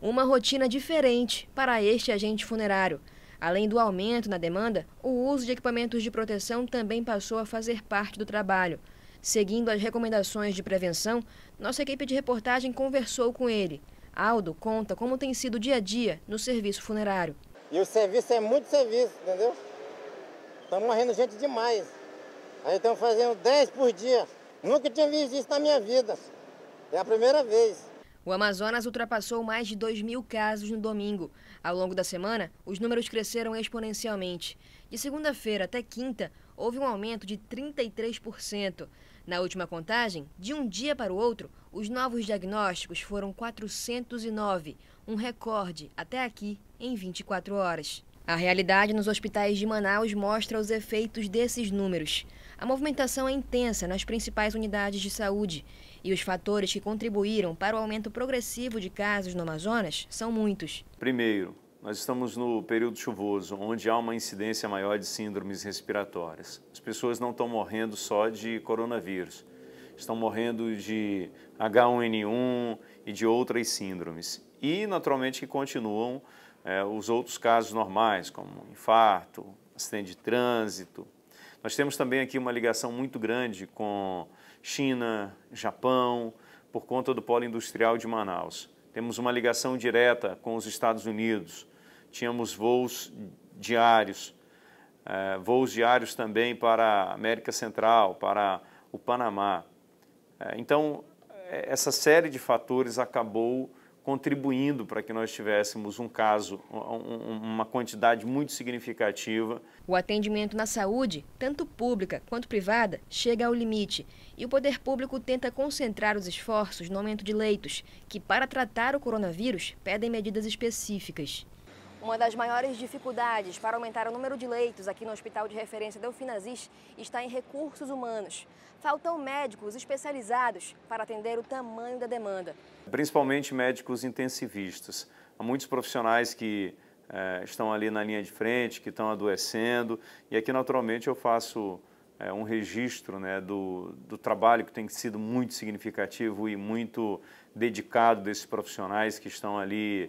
uma rotina diferente para este agente funerário. Além do aumento na demanda, o uso de equipamentos de proteção também passou a fazer parte do trabalho. Seguindo as recomendações de prevenção, nossa equipe de reportagem conversou com ele. Aldo conta como tem sido o dia a dia no serviço funerário. E o serviço é muito serviço, entendeu? Está morrendo gente demais. Aí estamos fazendo 10 por dia. Nunca tinha visto isso na minha vida. É a primeira vez. O Amazonas ultrapassou mais de 2 mil casos no domingo. Ao longo da semana, os números cresceram exponencialmente. De segunda-feira até quinta, houve um aumento de 33%. Na última contagem, de um dia para o outro, os novos diagnósticos foram 409, um recorde até aqui em 24 horas. A realidade nos hospitais de Manaus mostra os efeitos desses números. A movimentação é intensa nas principais unidades de saúde e os fatores que contribuíram para o aumento progressivo de casos no Amazonas são muitos. Primeiro, nós estamos no período chuvoso, onde há uma incidência maior de síndromes respiratórias. As pessoas não estão morrendo só de coronavírus, estão morrendo de H1N1 e de outras síndromes e, naturalmente, que continuam é, os outros casos normais, como infarto, acidente de trânsito. Nós temos também aqui uma ligação muito grande com China, Japão, por conta do polo industrial de Manaus. Temos uma ligação direta com os Estados Unidos. Tínhamos voos diários, é, voos diários também para a América Central, para o Panamá. É, então, é, essa série de fatores acabou contribuindo para que nós tivéssemos um caso, uma quantidade muito significativa. O atendimento na saúde, tanto pública quanto privada, chega ao limite. E o poder público tenta concentrar os esforços no aumento de leitos, que, para tratar o coronavírus, pedem medidas específicas. Uma das maiores dificuldades para aumentar o número de leitos aqui no Hospital de Referência Delfinazis está em recursos humanos. Faltam médicos especializados para atender o tamanho da demanda. Principalmente médicos intensivistas. Há muitos profissionais que eh, estão ali na linha de frente, que estão adoecendo. E aqui, naturalmente, eu faço eh, um registro né, do, do trabalho que tem sido muito significativo e muito dedicado desses profissionais que estão ali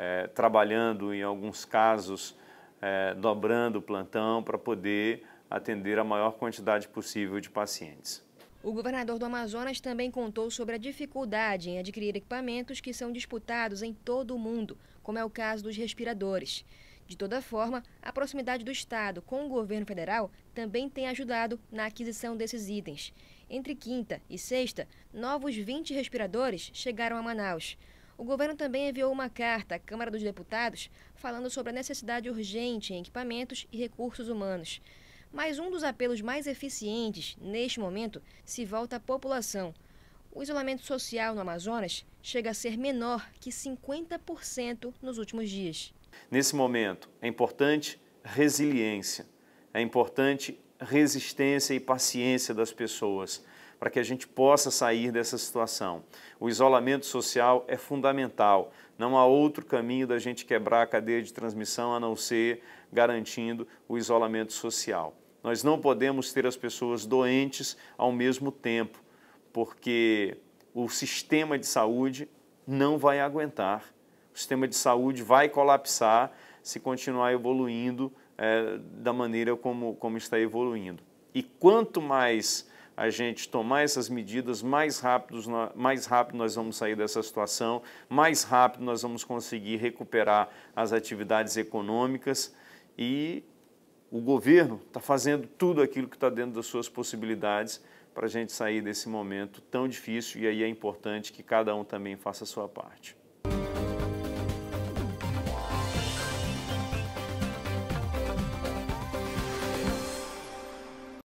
é, trabalhando em alguns casos, é, dobrando o plantão para poder atender a maior quantidade possível de pacientes. O governador do Amazonas também contou sobre a dificuldade em adquirir equipamentos que são disputados em todo o mundo, como é o caso dos respiradores. De toda forma, a proximidade do Estado com o governo federal também tem ajudado na aquisição desses itens. Entre quinta e sexta, novos 20 respiradores chegaram a Manaus. O governo também enviou uma carta à Câmara dos Deputados falando sobre a necessidade urgente em equipamentos e recursos humanos. Mas um dos apelos mais eficientes, neste momento, se volta à população. O isolamento social no Amazonas chega a ser menor que 50% nos últimos dias. Nesse momento, é importante resiliência, é importante resistência e paciência das pessoas para que a gente possa sair dessa situação. O isolamento social é fundamental. Não há outro caminho da gente quebrar a cadeia de transmissão a não ser garantindo o isolamento social. Nós não podemos ter as pessoas doentes ao mesmo tempo, porque o sistema de saúde não vai aguentar. O sistema de saúde vai colapsar se continuar evoluindo é, da maneira como, como está evoluindo. E quanto mais a gente tomar essas medidas, mais rápido, mais rápido nós vamos sair dessa situação, mais rápido nós vamos conseguir recuperar as atividades econômicas e o governo está fazendo tudo aquilo que está dentro das suas possibilidades para a gente sair desse momento tão difícil e aí é importante que cada um também faça a sua parte.